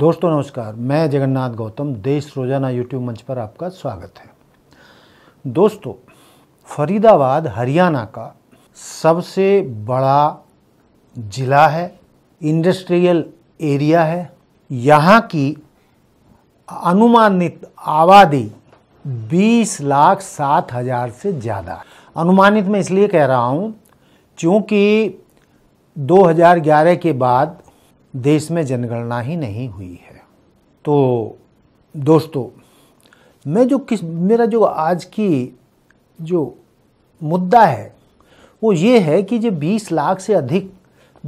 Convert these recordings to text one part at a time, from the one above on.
दोस्तों नमस्कार मैं जगन्नाथ गौतम देश रोजाना यूट्यूब मंच पर आपका स्वागत है दोस्तों फरीदाबाद हरियाणा का सबसे बड़ा ज़िला है इंडस्ट्रियल एरिया है यहाँ की अनुमानित आबादी 20 लाख सात हज़ार से ज़्यादा अनुमानित मैं इसलिए कह रहा हूँ क्योंकि 2011 के बाद देश में जनगणना ही नहीं हुई है तो दोस्तों मैं जो किस मेरा जो आज की जो मुद्दा है वो ये है कि जो 20 लाख से अधिक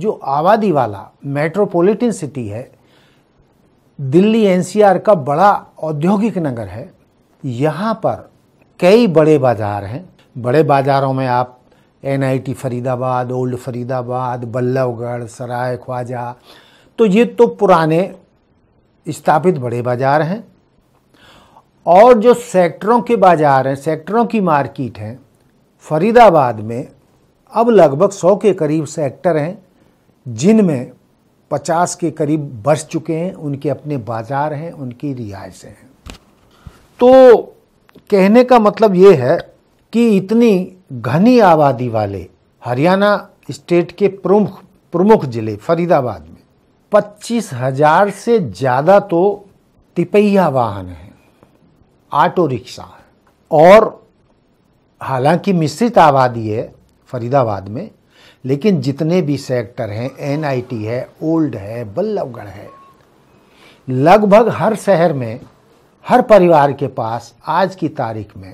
जो आबादी वाला मेट्रोपॉलिटन सिटी है दिल्ली एनसीआर का बड़ा औद्योगिक नगर है यहाँ पर कई बड़े बाज़ार हैं बड़े बाज़ारों में आप एनआईटी फरीदाबाद ओल्ड फरीदाबाद बल्लभगढ़ सराय ख्वाजा तो ये तो पुराने स्थापित बड़े बाज़ार हैं और जो सेक्टरों के बाज़ार हैं सेक्टरों की मार्केट हैं फरीदाबाद में अब लगभग सौ के करीब सेक्टर हैं जिनमें पचास के करीब बस चुके हैं उनके अपने बाज़ार हैं उनकी रिहायशें हैं तो कहने का मतलब ये है कि इतनी घनी आबादी वाले हरियाणा स्टेट के प्रमुख प्रमुख ज़िले फरीदाबाद में पच्चीस हजार से ज़्यादा तो तिपहिया वाहन है ऑटो रिक्शा और हालांकि मिश्रित आबादी है फरीदाबाद में लेकिन जितने भी सेक्टर हैं एनआईटी है ओल्ड है बल्लभगढ़ है लगभग हर शहर में हर परिवार के पास आज की तारीख में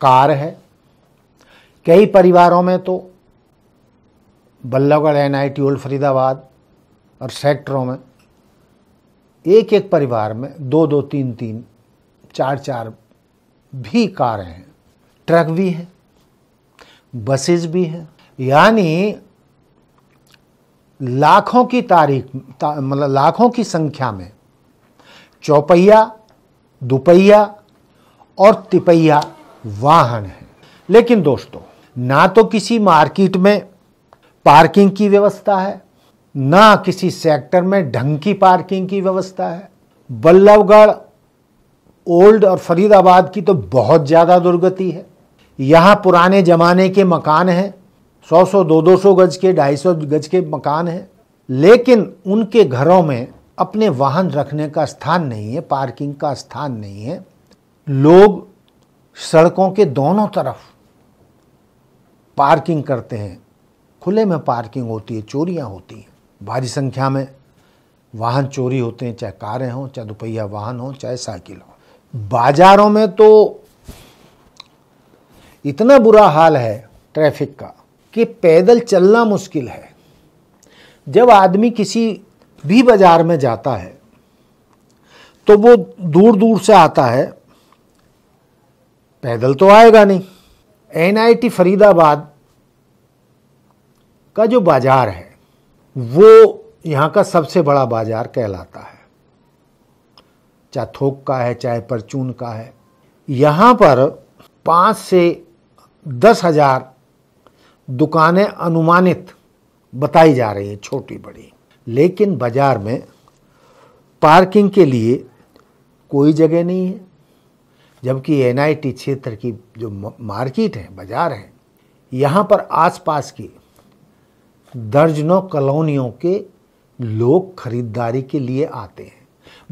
कार है कई परिवारों में तो बल्लभगढ़ एनआईटी ओल्ड फरीदाबाद और सेक्टरों में एक एक परिवार में दो दो तीन तीन चार चार भी कारें हैं ट्रक भी है बसेज भी हैं यानी लाखों की तारीख ता, मतलब लाखों की संख्या में चौपहिया दुपहिया और तिपहिया वाहन हैं लेकिन दोस्तों ना तो किसी मार्केट में पार्किंग की व्यवस्था है ना किसी सेक्टर में ढंग की पार्किंग की व्यवस्था है बल्लभगढ़ ओल्ड और फरीदाबाद की तो बहुत ज़्यादा दुर्गति है यहाँ पुराने ज़माने के मकान हैं सौ सौ दो दो सौ गज के ढाई सौ गज के मकान हैं लेकिन उनके घरों में अपने वाहन रखने का स्थान नहीं है पार्किंग का स्थान नहीं है लोग सड़कों के दोनों तरफ पार्किंग करते हैं खुले में पार्किंग होती है चोरियां होती हैं भारी संख्या में वाहन चोरी होते हैं चाहे कारें हों चाहे दोपहिया वाहन हों चाहे साइकिल हों बाजारों में तो इतना बुरा हाल है ट्रैफिक का कि पैदल चलना मुश्किल है जब आदमी किसी भी बाज़ार में जाता है तो वो दूर दूर से आता है पैदल तो आएगा नहीं एनआईटी फरीदाबाद का जो बाज़ार है वो यहाँ का सबसे बड़ा बाजार कहलाता है चाहे थोक का है चाहे परचून का है यहाँ पर पाँच से दस हजार दुकानें अनुमानित बताई जा रही हैं छोटी बड़ी लेकिन बाज़ार में पार्किंग के लिए कोई जगह नहीं है जबकि एनआईटी क्षेत्र की जो मार्केट है बाज़ार है यहाँ पर आसपास की दर्जनों कॉलोनियों के लोग खरीदारी के लिए आते हैं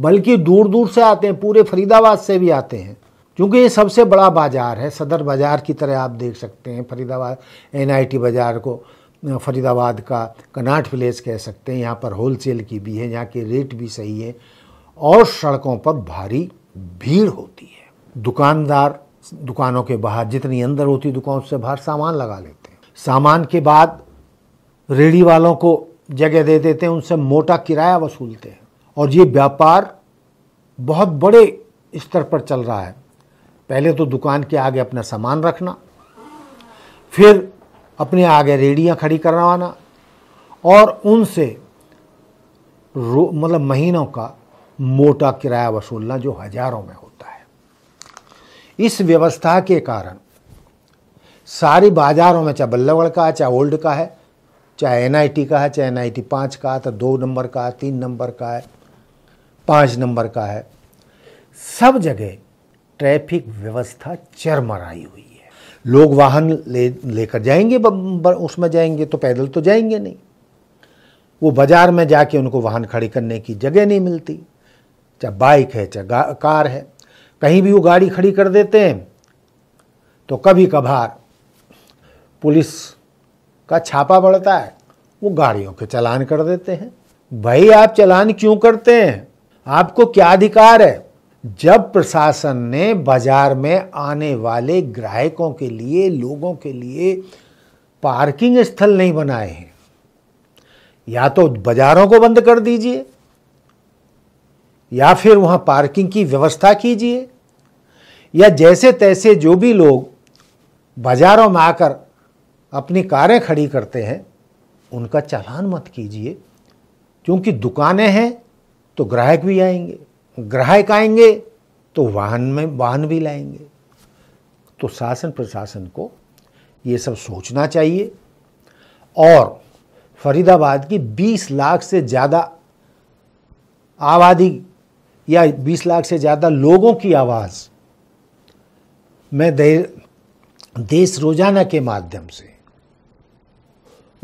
बल्कि दूर दूर से आते हैं पूरे फरीदाबाद से भी आते हैं क्योंकि ये सबसे बड़ा बाज़ार है सदर बाज़ार की तरह आप देख सकते हैं फरीदाबाद एनआईटी बाज़ार को फरीदाबाद का कनाट विलेज कह सकते हैं यहाँ पर होल सेल की भी है यहाँ के रेट भी सही है और सड़कों पर भारी भीड़ होती है दुकानदार दुकानों के बाहर जितनी अंदर होती दुकान उससे बाहर सामान लगा लेते हैं सामान के बाद रेडी वालों को जगह दे देते हैं उनसे मोटा किराया वसूलते हैं और ये व्यापार बहुत बड़े स्तर पर चल रहा है पहले तो दुकान के आगे अपना सामान रखना फिर अपने आगे रेडियाँ खड़ी करवाना और उनसे रो मतलब महीनों का मोटा किराया वसूलना जो हजारों में होता है इस व्यवस्था के कारण सारे बाजारों में चाहे बल्लभगढ़ का है चाहे ओल्ड का है चाहे एन का है चाहे एन आई पाँच का है तो दो नंबर का है तीन नंबर का है पाँच नंबर का है सब जगह ट्रैफिक व्यवस्था चरमराई हुई है लोग वाहन ले लेकर जाएंगे उसमें जाएंगे तो पैदल तो जाएंगे नहीं वो बाज़ार में जाके उनको वाहन खड़े करने की जगह नहीं मिलती चाहे बाइक है चाहे कार है कहीं भी वो गाड़ी खड़ी कर देते हैं तो कभी कभार पुलिस का छापा पड़ता है वो गाड़ियों के चलान कर देते हैं भाई आप चलान क्यों करते हैं आपको क्या अधिकार है जब प्रशासन ने बाजार में आने वाले ग्राहकों के लिए लोगों के लिए पार्किंग स्थल नहीं बनाए हैं या तो बाजारों को बंद कर दीजिए या फिर वहां पार्किंग की व्यवस्था कीजिए या जैसे तैसे जो भी लोग बाजारों में आकर अपनी कारें खड़ी करते हैं उनका चालान मत कीजिए क्योंकि दुकानें हैं तो ग्राहक भी आएंगे ग्राहक आएंगे तो वाहन में वाहन भी लाएंगे तो शासन प्रशासन को ये सब सोचना चाहिए और फरीदाबाद की 20 लाख से ज़्यादा आबादी या 20 लाख से ज़्यादा लोगों की आवाज़ में देश रोजाना के माध्यम से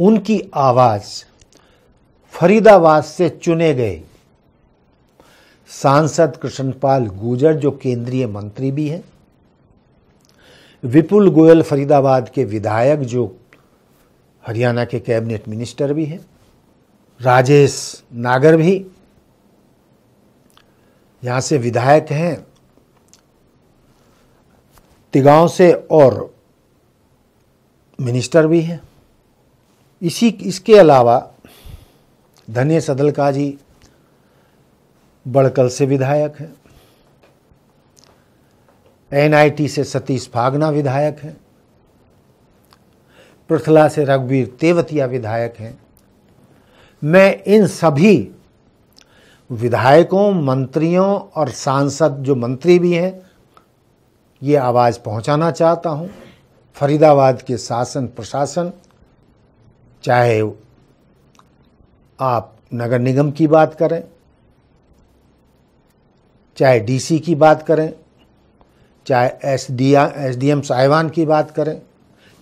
उनकी आवाज फरीदाबाद से चुने गए सांसद कृष्णपाल गुर्जर जो केंद्रीय मंत्री भी हैं विपुल गोयल फरीदाबाद के विधायक जो हरियाणा के कैबिनेट मिनिस्टर भी हैं राजेश नागर भी यहां से विधायक हैं तिगांव से और मिनिस्टर भी हैं इसी इसके अलावा धन्य सदल का जी बड़कल से विधायक हैं एनआईटी से सतीश फागना विधायक हैं प्रथला से रघुवीर तेवतिया विधायक हैं मैं इन सभी विधायकों मंत्रियों और सांसद जो मंत्री भी हैं ये आवाज़ पहुंचाना चाहता हूं फरीदाबाद के शासन प्रशासन चाहे आप नगर निगम की बात करें चाहे डीसी की बात करें चाहे S D S D M साहिबान की बात करें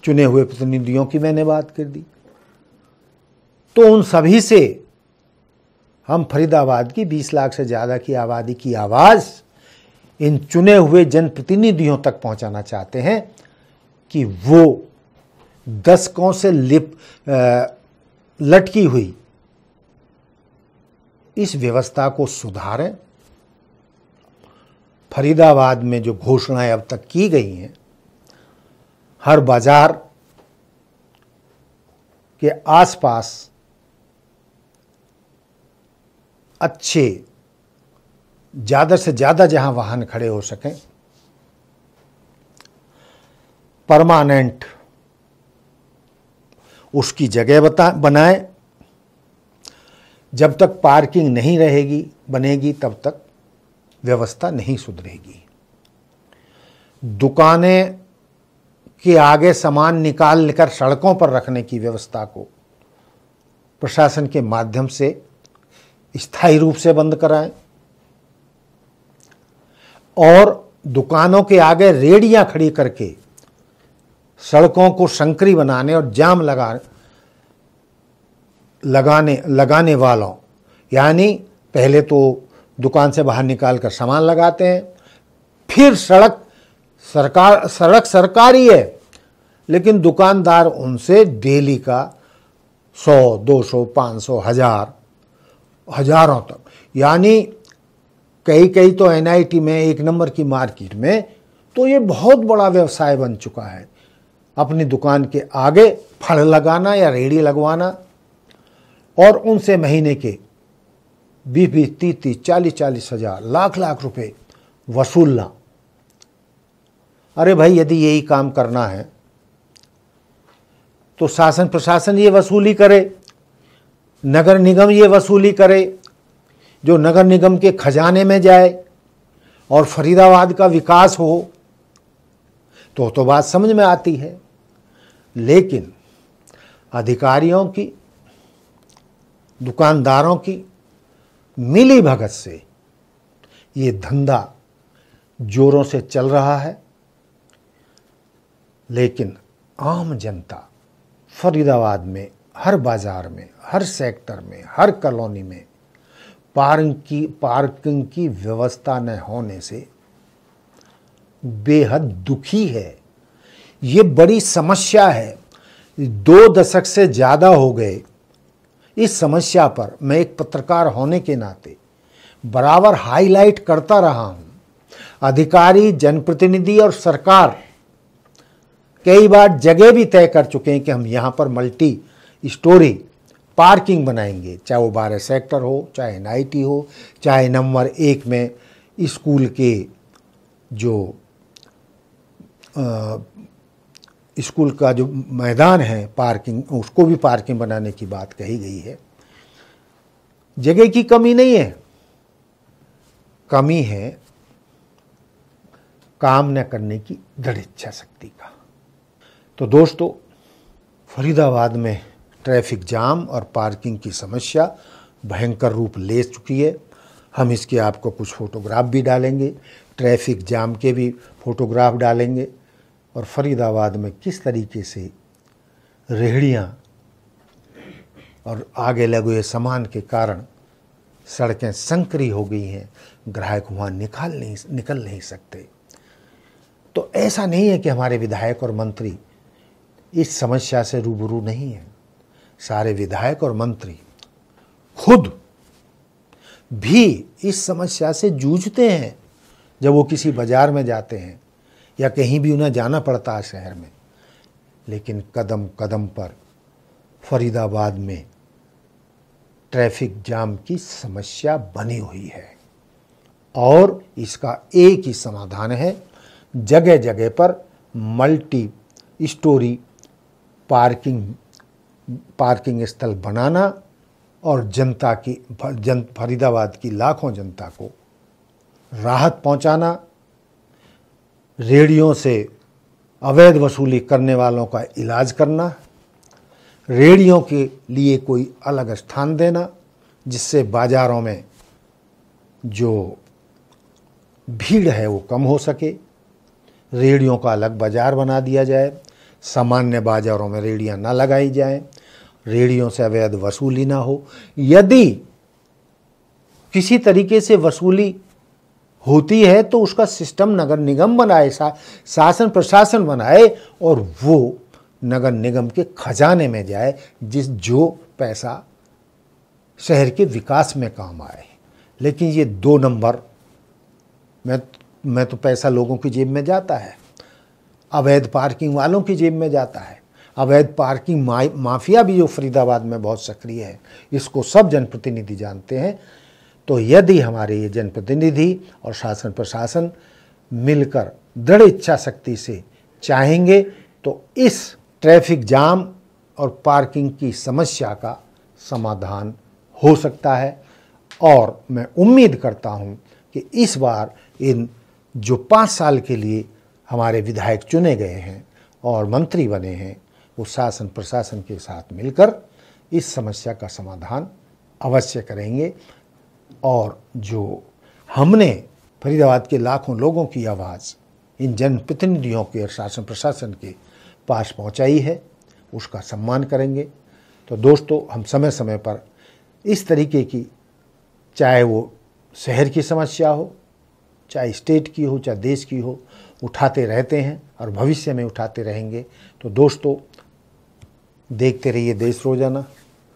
चुने हुए प्रतिनिधियों की मैंने बात कर दी तो उन सभी से हम फरीदाबाद की 20 लाख से ज़्यादा की आबादी की आवाज़ इन चुने हुए जनप्रतिनिधियों तक पहुंचाना चाहते हैं कि वो दशकों से लिप आ, लटकी हुई इस व्यवस्था को सुधारें फरीदाबाद में जो घोषणाएं अब तक की गई हैं हर बाजार के आसपास अच्छे ज़्यादा से ज़्यादा जहां वाहन खड़े हो सकें परमानेंट उसकी जगह बता बनाए जब तक पार्किंग नहीं रहेगी बनेगी तब तक व्यवस्था नहीं सुधरेगी दुकानें के आगे सामान निकाल लेकर सड़कों पर रखने की व्यवस्था को प्रशासन के माध्यम से स्थायी रूप से बंद कराएं और दुकानों के आगे रेडियां खड़ी करके सड़कों को संकरी बनाने और जाम लगा लगाने लगाने वालों यानी पहले तो दुकान से बाहर निकाल कर सामान लगाते हैं फिर सड़क सरकार सड़क सरकारी है लेकिन दुकानदार उनसे डेली का सौ दो सौ पाँच सौ हजार हजारों तक यानी कई कई तो एनआईटी में एक नंबर की मार्केट में तो ये बहुत बड़ा व्यवसाय बन चुका है अपनी दुकान के आगे फड़ लगाना या रेड़ी लगवाना और उनसे महीने के बीस बीस तीस तीस चालीस चालीस हजार लाख लाख रुपए वसूलना अरे भाई यदि यही काम करना है तो शासन प्रशासन ये वसूली करे नगर निगम ये वसूली करे जो नगर निगम के खजाने में जाए और फरीदाबाद का विकास हो तो तो बात समझ में आती है लेकिन अधिकारियों की दुकानदारों की मिली भगत से ये धंधा जोरों से चल रहा है लेकिन आम जनता फरीदाबाद में हर बाज़ार में हर सेक्टर में हर कॉलोनी में पार्किंग की पार्किंग की व्यवस्था न होने से बेहद दुखी है ये बड़ी समस्या है दो दशक से ज़्यादा हो गए इस समस्या पर मैं एक पत्रकार होने के नाते बराबर हाईलाइट करता रहा हूँ अधिकारी जनप्रतिनिधि और सरकार कई बार जगह भी तय कर चुके हैं कि हम यहाँ पर मल्टी स्टोरी पार्किंग बनाएंगे चाहे वो बारह सेक्टर हो चाहे एन हो चाहे नंबर एक में स्कूल के जो आ, स्कूल का जो मैदान है पार्किंग उसको भी पार्किंग बनाने की बात कही गई है जगह की कमी नहीं है कमी है काम न करने की दृढ़ इच्छा शक्ति का तो दोस्तों फरीदाबाद में ट्रैफिक जाम और पार्किंग की समस्या भयंकर रूप ले चुकी है हम इसके आपको कुछ फ़ोटोग्राफ भी डालेंगे ट्रैफिक जाम के भी फ़ोटोग्राफ डालेंगे और फरीदाबाद में किस तरीके से रेहड़ियाँ और आगे लगे सामान के कारण सड़कें संकरी हो गई हैं ग्राहक वहाँ निकाल नहीं निकल नहीं सकते तो ऐसा नहीं है कि हमारे विधायक और मंत्री इस समस्या से रूबरू नहीं है सारे विधायक और मंत्री खुद भी इस समस्या से जूझते हैं जब वो किसी बाजार में जाते हैं या कहीं भी उन्हें जाना पड़ता है शहर में लेकिन कदम कदम पर फरीदाबाद में ट्रैफिक जाम की समस्या बनी हुई है और इसका एक ही समाधान है जगह जगह पर मल्टी स्टोरी पार्किंग पार्किंग स्थल बनाना और जनता की जन फरीदाबाद की लाखों जनता को राहत पहुंचाना रेडियो से अवैध वसूली करने वालों का इलाज करना रेडियो के लिए कोई अलग स्थान देना जिससे बाज़ारों में जो भीड़ है वो कम हो सके रेडियो का अलग बाज़ार बना दिया जाए सामान्य बाज़ारों में रेडियाँ ना लगाई जाएं, रेडियो से अवैध वसूली ना हो यदि किसी तरीके से वसूली होती है तो उसका सिस्टम नगर निगम बनाए सा, शासन प्रशासन बनाए और वो नगर निगम के खजाने में जाए जिस जो पैसा शहर के विकास में काम आए लेकिन ये दो नंबर मैं मैं तो पैसा लोगों की जेब में जाता है अवैध पार्किंग वालों की जेब में जाता है अवैध पार्किंग माफिया भी जो फरीदाबाद में बहुत सक्रिय है इसको सब जनप्रतिनिधि जानते हैं तो यदि हमारे ये जनप्रतिनिधि और शासन प्रशासन मिलकर दृढ़ इच्छा शक्ति से चाहेंगे तो इस ट्रैफिक जाम और पार्किंग की समस्या का समाधान हो सकता है और मैं उम्मीद करता हूं कि इस बार इन जो पाँच साल के लिए हमारे विधायक चुने गए हैं और मंत्री बने हैं वो शासन प्रशासन के साथ मिलकर इस समस्या का समाधान अवश्य करेंगे और जो हमने फरीदाबाद के लाखों लोगों की आवाज़ इन जनप्रतिनिधियों के और शासन प्रशासन के पास पहुंचाई है उसका सम्मान करेंगे तो दोस्तों हम समय समय पर इस तरीके की चाहे वो शहर की समस्या हो चाहे स्टेट की हो चाहे देश की हो उठाते रहते हैं और भविष्य में उठाते रहेंगे तो दोस्तों देखते रहिए देश रोजाना